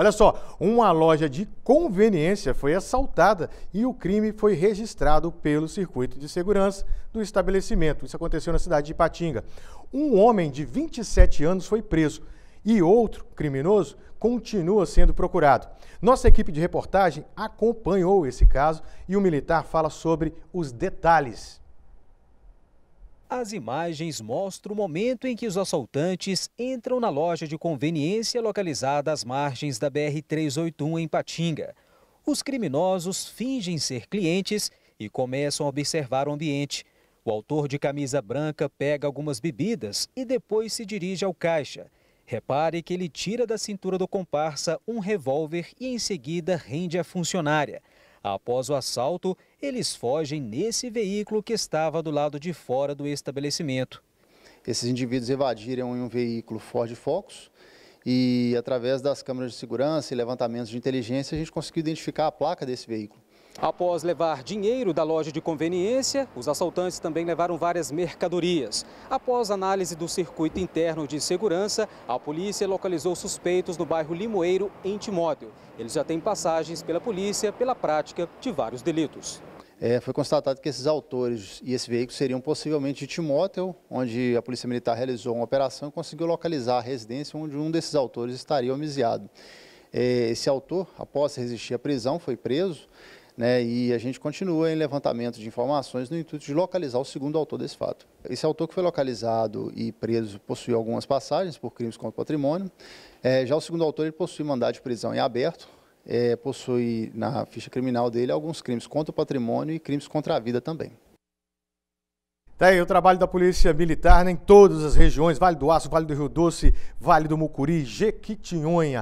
Olha só, uma loja de conveniência foi assaltada e o crime foi registrado pelo circuito de segurança do estabelecimento. Isso aconteceu na cidade de Ipatinga. Um homem de 27 anos foi preso e outro criminoso continua sendo procurado. Nossa equipe de reportagem acompanhou esse caso e o militar fala sobre os detalhes. As imagens mostram o momento em que os assaltantes entram na loja de conveniência localizada às margens da BR-381 em Patinga. Os criminosos fingem ser clientes e começam a observar o ambiente. O autor de camisa branca pega algumas bebidas e depois se dirige ao caixa. Repare que ele tira da cintura do comparsa um revólver e em seguida rende a funcionária. Após o assalto, eles fogem nesse veículo que estava do lado de fora do estabelecimento. Esses indivíduos evadiram em um veículo Ford Focus e através das câmeras de segurança e levantamentos de inteligência a gente conseguiu identificar a placa desse veículo. Após levar dinheiro da loja de conveniência, os assaltantes também levaram várias mercadorias. Após análise do circuito interno de segurança, a polícia localizou suspeitos no bairro Limoeiro, em Timóteo. Eles já têm passagens pela polícia pela prática de vários delitos. É, foi constatado que esses autores e esse veículo seriam possivelmente de Timóteo, onde a Polícia Militar realizou uma operação e conseguiu localizar a residência onde um desses autores estaria homiziado. É, esse autor, após resistir à prisão, foi preso né, e a gente continua em levantamento de informações no intuito de localizar o segundo autor desse fato. Esse autor que foi localizado e preso possui algumas passagens por crimes contra o patrimônio. É, já o segundo autor ele possui mandado de prisão em aberto, é, possui na ficha criminal dele alguns crimes contra o patrimônio e crimes contra a vida também. Tá aí o trabalho da Polícia Militar né, em todas as regiões, Vale do Aço, Vale do Rio Doce, Vale do Mucuri, Jequitinhonha.